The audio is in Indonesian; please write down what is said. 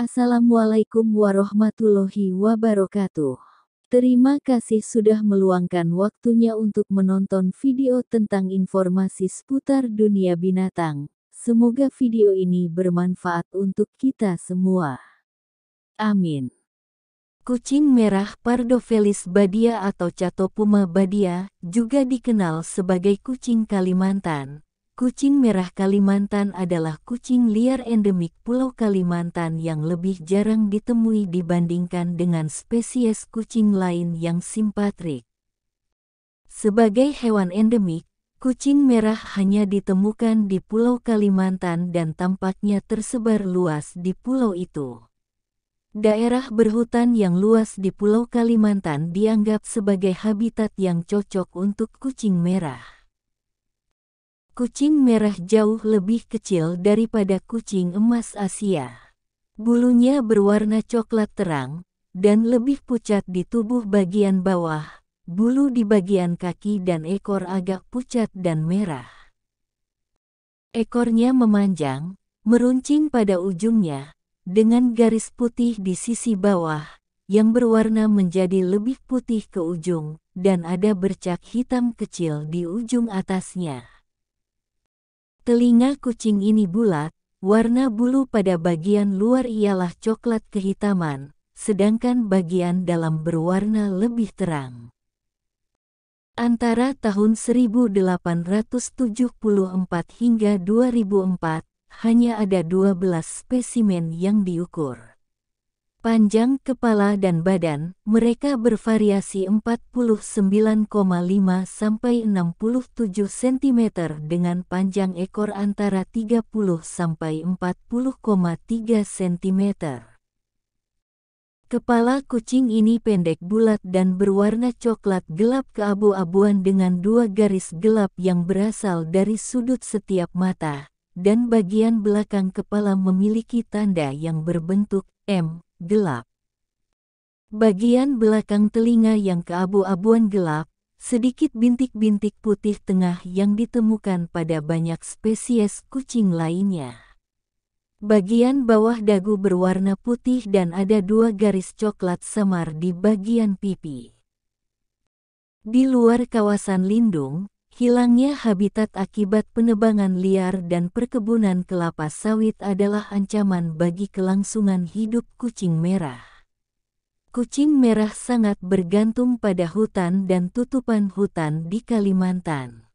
Assalamualaikum warahmatullahi wabarakatuh. Terima kasih sudah meluangkan waktunya untuk menonton video tentang informasi seputar dunia binatang. Semoga video ini bermanfaat untuk kita semua. Amin. Kucing merah Pardofelis badia atau Catopuma badia juga dikenal sebagai kucing Kalimantan Kucing merah Kalimantan adalah kucing liar endemik Pulau Kalimantan yang lebih jarang ditemui dibandingkan dengan spesies kucing lain yang simpatrik. Sebagai hewan endemik, kucing merah hanya ditemukan di Pulau Kalimantan dan tampaknya tersebar luas di pulau itu. Daerah berhutan yang luas di Pulau Kalimantan dianggap sebagai habitat yang cocok untuk kucing merah. Kucing merah jauh lebih kecil daripada kucing emas Asia. Bulunya berwarna coklat terang dan lebih pucat di tubuh bagian bawah, bulu di bagian kaki dan ekor agak pucat dan merah. Ekornya memanjang, meruncing pada ujungnya, dengan garis putih di sisi bawah, yang berwarna menjadi lebih putih ke ujung, dan ada bercak hitam kecil di ujung atasnya. Telinga kucing ini bulat, warna bulu pada bagian luar ialah coklat kehitaman, sedangkan bagian dalam berwarna lebih terang. Antara tahun 1874 hingga 2004, hanya ada 12 spesimen yang diukur. Panjang kepala dan badan, mereka bervariasi 49,5 sampai 67 cm dengan panjang ekor antara 30 sampai 40,3 cm. Kepala kucing ini pendek bulat dan berwarna coklat gelap keabu-abuan dengan dua garis gelap yang berasal dari sudut setiap mata, dan bagian belakang kepala memiliki tanda yang berbentuk M gelap. Bagian belakang telinga yang keabu-abuan gelap, sedikit bintik-bintik putih tengah yang ditemukan pada banyak spesies kucing lainnya. Bagian bawah dagu berwarna putih dan ada dua garis coklat samar di bagian pipi. Di luar kawasan lindung, Hilangnya habitat akibat penebangan liar dan perkebunan kelapa sawit adalah ancaman bagi kelangsungan hidup kucing merah. Kucing merah sangat bergantung pada hutan dan tutupan hutan di Kalimantan.